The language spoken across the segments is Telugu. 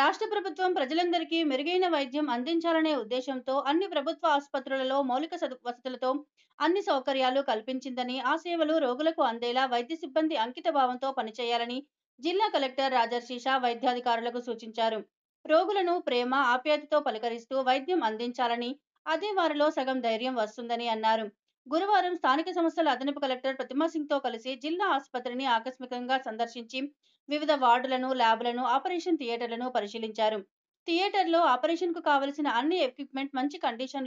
రాష్ట్ర ప్రభుత్వం ప్రజలందరికీ మెరుగైన వైద్యం అందించాలనే ఉద్దేశంతో అన్ని ప్రభుత్వ ఆసుపత్రులలో మౌలిక వసతులతో అన్ని సౌకర్యాలు కల్పించిందని ఆ సేవలు రోగులకు అందేలా వైద్య సిబ్బంది అంకిత భావంతో పనిచేయాలని జిల్లా కలెక్టర్ రాజర్షీషా వైద్యాధికారులకు సూచించారు రోగులను ప్రేమ ఆప్యాయతతో పలకరిస్తూ వైద్యం అందించాలని అదే వారిలో సగం ధైర్యం వస్తుందని అన్నారు గురువారం స్థానిక సంస్థల అదనపు కలెక్టర్ ప్రతిమా సింగ్ తో కలిసి జిల్లా ఆసుపత్రిని ఆకస్మికంగా సందర్శించి వివిధ వార్డులను ల్యాబ్లను ఆపరేషన్ థియేటర్లను పరిశీలించారు థియేటర్లో కు కావలసిన అన్ని ఎక్విప్మెంట్ మంచి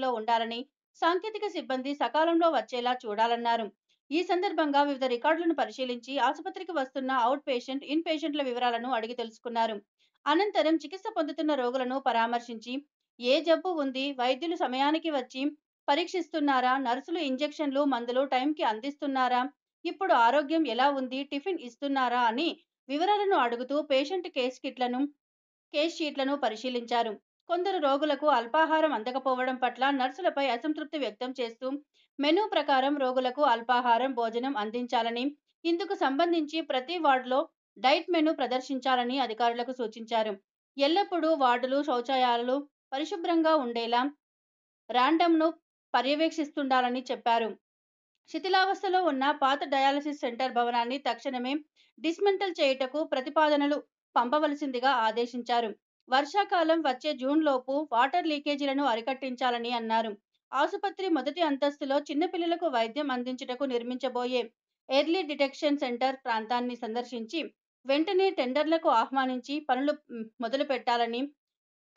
లో ఉండాలని సాంకేతిక సిబ్బంది సకాలంలో వచ్చేలా చూడాలన్నారు ఈ సందర్భంగా వివిధ రికార్డులను పరిశీలించి ఆసుపత్రికి వస్తున్న అవుట్ పేషెంట్ ఇన్ పేషెంట్ల వివరాలను అడిగి తెలుసుకున్నారు అనంతరం చికిత్స పొందుతున్న రోగులను పరామర్శించి ఏ జబ్బు ఉంది వైద్యులు సమయానికి వచ్చి పరీక్షిస్తున్నారా నర్సులు ఇంజెక్షన్లు మందులు టైంకి అందిస్తున్నారా ఇప్పుడు ఆరోగ్యం ఎలా ఉంది టిఫిన్ ఇస్తున్నారా అని వివరాలను అడుగుతూ పేషెంట్ కేస్ కిట్లను కేస్ షీట్లను పరిశీలించారు కొందరు రోగులకు అల్పాహారం అందకపోవడం పట్ల నర్సులపై అసంతృప్తి వ్యక్తం చేస్తూ మెనూ ప్రకారం రోగులకు అల్పాహారం భోజనం అందించాలని ఇందుకు సంబంధించి ప్రతి వార్డులో డైట్ మెనూ ప్రదర్శించాలని అధికారులకు సూచించారు ఎల్లప్పుడూ వార్డులు శౌచాలయాలు పరిశుభ్రంగా ఉండేలా ర్యాండమ్ను పర్యవేక్షిస్తుండాలని చెప్పారు శిథిలావస్థలో ఉన్న పాత డయాలసిస్ సెంటర్ భవనాన్ని తక్షణమే డిస్మెంటల్ చేయుటకు ప్రతిపాదనలు పంపవలసిందిగా ఆదేశించారు వర్షాకాలం వచ్చే జూన్ లోపు వాటర్ లీకేజీలను అరికట్టించాలని అన్నారు ఆసుపత్రి మొదటి అంతస్తులో చిన్నపిల్లలకు వైద్యం అందించుటకు నిర్మించబోయే ఎర్లీ డిటెక్షన్ సెంటర్ ప్రాంతాన్ని సందర్శించి వెంటనే టెండర్లకు ఆహ్వానించి పనులు మొదలు పెట్టాలని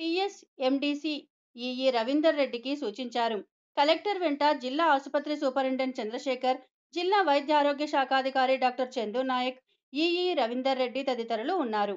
టిఎస్ఎండిసి ఈఈ రవీందర్ రెడ్డికి సూచించారు కలెక్టర్ వెంట జిల్లా ఆసుపత్రి సూపరింటెండెంట్ చంద్రశేఖర్ జిల్లా వైద్య ఆరోగ్య శాఖాధికారి డాక్టర్ చందు నాయక్ ఈఈ రవీందర్ రెడ్డి తదితరులు ఉన్నారు